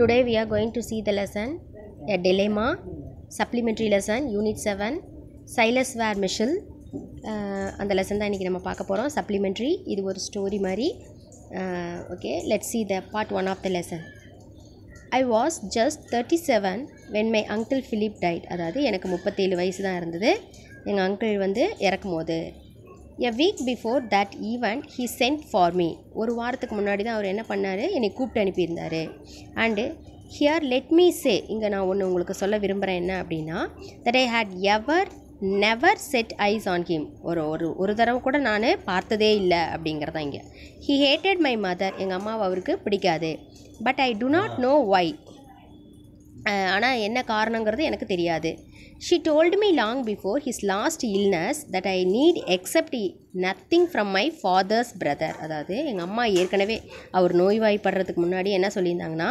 Today we are going to see the lesson A Dilemma, Supplementary Lesson, Unit 7, Silas Ware Michel uh, அந்த lesson தான் இன்றைக்கி நம்ம பார்க்க போகிறோம் சப்ளிமெண்ட்ரி இது ஒரு ஸ்டோரி மாதிரி okay let see the part one of the lesson I was just thirty seven when my uncle Philip died அதாவது எனக்கு முப்பத்தேழு வயசு தான் இருந்தது எங்கள் அங்கிள் வந்து இறக்கும் போது a week before that event he sent for me ஒரு வாரத்துக்கு முன்னாடி தான் அவர் என்ன பண்ணார் என்னை கூப்பிட்டு அனுப்பியிருந்தார் and here let me say இங்கே நான் ஒன்று உங்களுக்கு சொல்ல விரும்புகிறேன் என்ன அப்படின்னா that I had ever never set eyes on him ஒரு ஒரு ஒரு தடவை கூட நான் பார்த்ததே இல்லை அப்படிங்கிறதான் இங்கே ஹி ஹேட்டட் மை மதர் எங்கள் அம்மாவை அவருக்கு பிடிக்காது but I do not know why ஆனால் என்ன காரணங்கிறது எனக்கு தெரியாது she told me long before his last illness that I need expect nothing from my father's brother அதாவது எங்கள் அம்மா ஏற்கனவே அவர் நோய்வாய்ப்படுறதுக்கு முன்னாடி என்ன சொல்லியிருந்தாங்கன்னா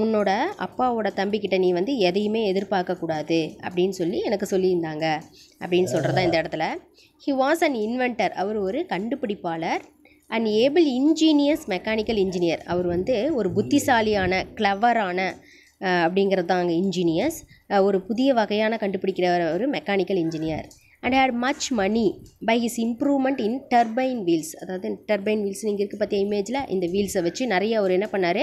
உன்னோட அப்பாவோட தம்பிக்கிட்ட நீ வந்து எதையுமே எதிர்பார்க்கக்கூடாது அப்படின்னு சொல்லி எனக்கு சொல்லியிருந்தாங்க அப்படின்னு சொல்கிறதா இந்த இடத்துல ஹி வாஸ் அன் இன்வென்டர் அவர் ஒரு கண்டுபிடிப்பாளர் and able engineers mechanical engineer அவர் வந்து ஒரு புத்திசாலியான கிளவரான அப்படிங்கிறது தான் அங்கே இன்ஜினியர்ஸ் ஒரு புதிய வகையான கண்டுபிடிக்கிறவர் ஒரு mechanical engineer and had much money by his improvement in turbine wheels அதாவது டர்பைன் வீல்ஸ் நீங்கள் இருக்குது பற்றிய இமேஜில் இந்த வீல்ஸை வச்சு நிறைய அவர் என்ன பண்ணார்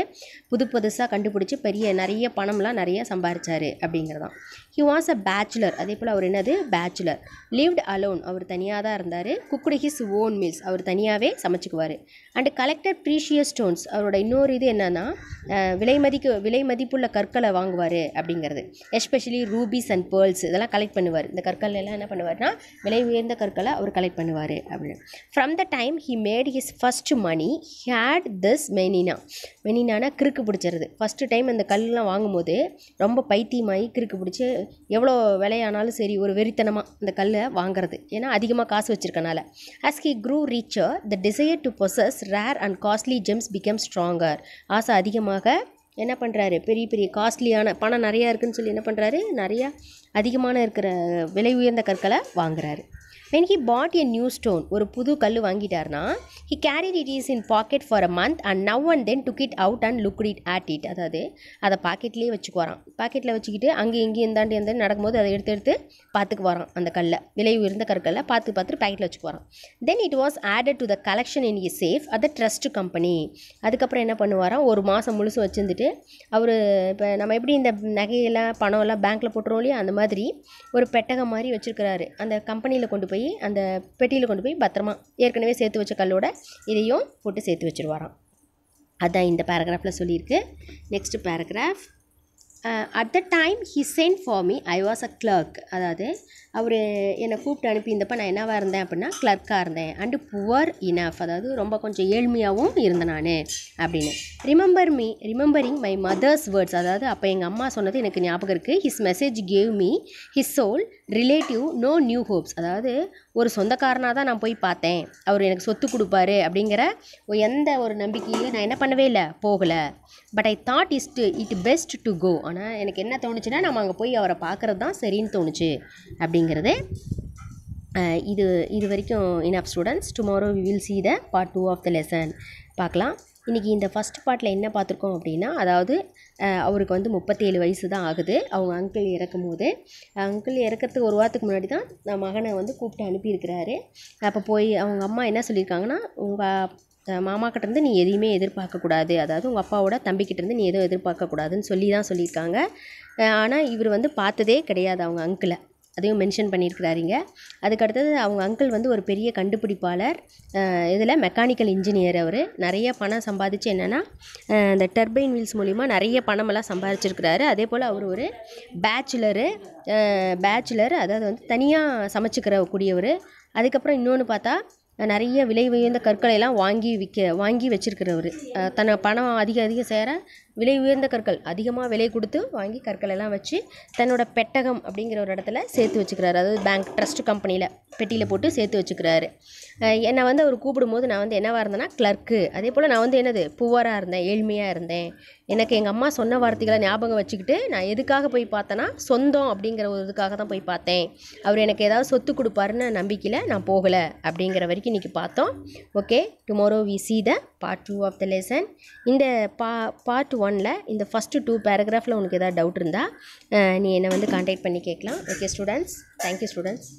புது புதுசாக கண்டுபிடிச்சி பெரிய நிறைய பணம்லாம் நிறைய சம்பாரித்தார் அப்படிங்கிறதான் ஹி வாஸ் அ பேச்சுலர் அதே போல் அவர் என்னது பேச்சுலர் லிவ்ட் அலோன் அவர் தனியாக தான் இருந்தார் குக்குடு ஹிஸ் ஓன் மீல்ஸ் அவர் தனியாகவே சமைச்சுக்குவார் அண்டு கலெக்டர் ப்ரீஷியஸ் ஸ்டோன்ஸ் அவரோட இன்னொரு இது என்னென்னா விலை மதிக்கு விலை மதிப்புள்ள கற்களை வாங்குவார் அப்படிங்கிறது எஸ்பெஷலி ரூபிஸ் அண்ட் பேர்ல்ஸ் இதெல்லாம் கலெக்ட் பண்ணுவார் இந்த கற்கள் எல்லாம் என்ன பண்ணுவார்னா விலை உயர்ந்த கற்களை அவர் கலெக்ட் பண்ணுவார் அப்படின்னு from the time he made his first money had this மெனினா மெனினானா கிறுக்கு பிடிச்சிருது ஃபஸ்ட்டு டைம் அந்த கல்லாம் வாங்கும்போது ரொம்ப பைத்தியமாகி கிறுக்கு பிடிச்சி எவ்வளோ விலையானாலும் சரி ஒரு வெறித்தனமாக அந்த கல்லை வாங்குறது ஏன்னா அதிகமாக காசு வச்சுருக்கனால as he grew richer the desire to possess rare and costly gems become stronger ஆசை அதிகமாக என்ன பண்ணுறாரு பெரிய பெரிய காஸ்ட்லியான பணம் நிறையா இருக்குதுன்னு சொல்லி என்ன பண்ணுறாரு நிறையா அதிகமான இருக்கிற விலை உயர்ந்த கற்களை வாங்குறாரு when he bought a new stone ஒரு புது கல் வாங்கிட்டார்னா he carried it is in pocket for a month and now and then took it out and look it at it அதாவது அதை பாக்கெட்லேயே வச்சுக்கு வரான் பாக்கெட்டில் வச்சுக்கிட்டு அங்கே இங்கே இருந்தாண்டு எந்த நடக்கும்போது அதை எடுத்து எடுத்து பார்த்துக்கு வரான் அந்த கல்லை விலை உயர்ந்த கற்களை பார்த்து பார்த்துட்டு பாக்கெட்டில் வச்சுக்கு வரான் then it was added to the collection in a safe at the trust company அதுக்கப்புறம் என்ன பண்ணுவாராம் ஒரு மாதம் முழுசு வச்சுருந்துட்டு அவர் இப்போ நம்ம எப்படி இந்த நகையெல்லாம் பணம் எல்லாம் பேங்க்கில் போட்டுருவோம் இல்லையா அந்த மாதிரி ஒரு பெட்டகம் மாதிரி வச்சுருக்கிறாரு அந்த கம்பெனியில் கொண்டு போய் போய் அந்த பெட்டியில் கொண்டு போய் பத்திரமா ஏற்கனவே சேர்த்து வச்ச கல்லோட இதையும் போட்டு சேர்த்து வச்சுருவாராம் அதுதான் இந்த பேராகிராஃபில் சொல்லியிருக்கு next paragraph at the time he sent for me I was a clerk அதாவது அவர் என்னை கூப்பிட்டு அனுப்பியிருந்தப்ப நான் என்னவாக இருந்தேன் அப்படின்னா கிளர்க்காக இருந்தேன் அண்டு புவர் இனஃப் அதாவது ரொம்ப கொஞ்சம் ஏழ்மையாகவும் இருந்தேன் நான் அப்படின்னு remember me remembering my mother's words அதாவது அப்போ எங்கள் அம்மா சொன்னது எனக்கு ஞாபகம் இருக்குது his message gave me his sole relative no new hopes அதாவது ஒரு சொந்தக்காரனாக தான் நான் போய் பார்த்தேன் அவர் எனக்கு சொத்து கொடுப்பாரு அப்படிங்கிற எந்த ஒரு நம்பிக்கையும் நான் என்ன பண்ணவே இல்லை போகலை but I thought is to it best to go ஆனால் எனக்கு என்ன தோணுச்சுன்னா நம்ம அங்கே போய் அவரை பார்க்குறது தான் சரின்னு தோணுச்சு அப்படிங்கிறது இது இது வரைக்கும் in of students tomorrow we will see the part two of the lesson பார்க்கலாம் இன்றைக்கி இந்த ஃபஸ்ட் பார்ட்டில் என்ன பார்த்துருக்கோம் அப்படின்னா அதாவது அவருக்கு வந்து முப்பத்தேழு வயசு தான் ஆகுது அவங்க அங்கிள் இறக்கும் போது அங்கிள் இறக்கிறதுக்கு ஒரு வாரத்துக்கு முன்னாடி தான் நான் மகனை வந்து கூப்பிட்டு அனுப்பியிருக்கிறாரு அப்போ போய் அவங்க அம்மா என்ன சொல்லியிருக்காங்கன்னா உங்கள் மாமாக்கிட்டேருந்து நீ எதையுமே எதிர்பார்க்கக்கூடாது அதாவது உங்கள் அப்பாவோட தம்பிக்கிட்டேருந்து நீ எதுவும் எதிர்பார்க்கக்கூடாதுன்னு சொல்லி தான் சொல்லியிருக்காங்க ஆனால் இவர் வந்து பார்த்ததே கிடையாது அவங்க அங்கிளை அதையும் மென்ஷன் பண்ணியிருக்கிறாருங்க அதுக்கு அடுத்தது அவங்க அங்கிள் வந்து ஒரு பெரிய கண்டுபிடிப்பாளர் இதில் மெக்கானிக்கல் இன்ஜினியர் அவர் நிறைய பணம் சம்பாதிச்சு என்னென்னா இந்த டர்பைன் வீல்ஸ் மூலிமா நிறைய பணமெல்லாம் சம்பாதிச்சிருக்கிறாரு அதே போல் அவர் ஒரு பேச்சுலரு பேச்சுலர் அதாவது வந்து தனியாக சமைச்சிக்கிற கூடியவர் அதுக்கப்புறம் இன்னொன்று பார்த்தா நிறைய விலை உயர்ந்த கற்களை எல்லாம் வாங்கி விற்க வாங்கி வச்சிருக்கிறவர் தன்னை பணம் அதிக அதிகம் சேர விலை உயர்ந்த கற்கள் அதிகமாக விலை கொடுத்து வாங்கி கற்கள் எல்லாம் வச்சு தன்னோட பெட்டகம் அப்படிங்கிற ஒரு இடத்துல சேர்த்து வச்சுக்கிறாரு அதாவது பேங்க் ட்ரஸ்ட் கம்பெனியில் பெட்டியில் போட்டு சேர்த்து வச்சுக்கிறாரு என்னை வந்து அவர் கூப்பிடும்போது நான் வந்து என்னவாக இருந்தேன்னா கிளர்க்கு அதே போல் நான் வந்து என்னது புவராக இருந்தேன் ஏழ்மையாக இருந்தேன் எனக்கு எங்கள் அம்மா சொன்ன வார்த்தைகளை ஞாபகம் வச்சுக்கிட்டு நான் எதுக்காக போய் பார்த்தேன்னா சொந்தம் அப்படிங்கிற ஒரு இதுக்காக தான் போய் பார்த்தேன் அவர் எனக்கு ஏதாவது சொத்து கொடுப்பாருன்னு நம்பிக்கையில் நான் போகலை அப்படிங்கிற வரைக்கும் இன்றைக்கி பார்த்தோம் okay tomorrow we see the part two of the lesson இந்த பா பார்ட் ஒனில் இந்த ஃபஸ்ட்டு டூ பேராகிராஃபில் உனக்கு எதாவது டவுட் இருந்தால் நீ என்னை வந்து கான்டாக்ட் பண்ணி கேட்கலாம் ஓகே ஸ்டூடெண்ட்ஸ் தேங்க்யூ ஸ்டூடெண்ட்ஸ்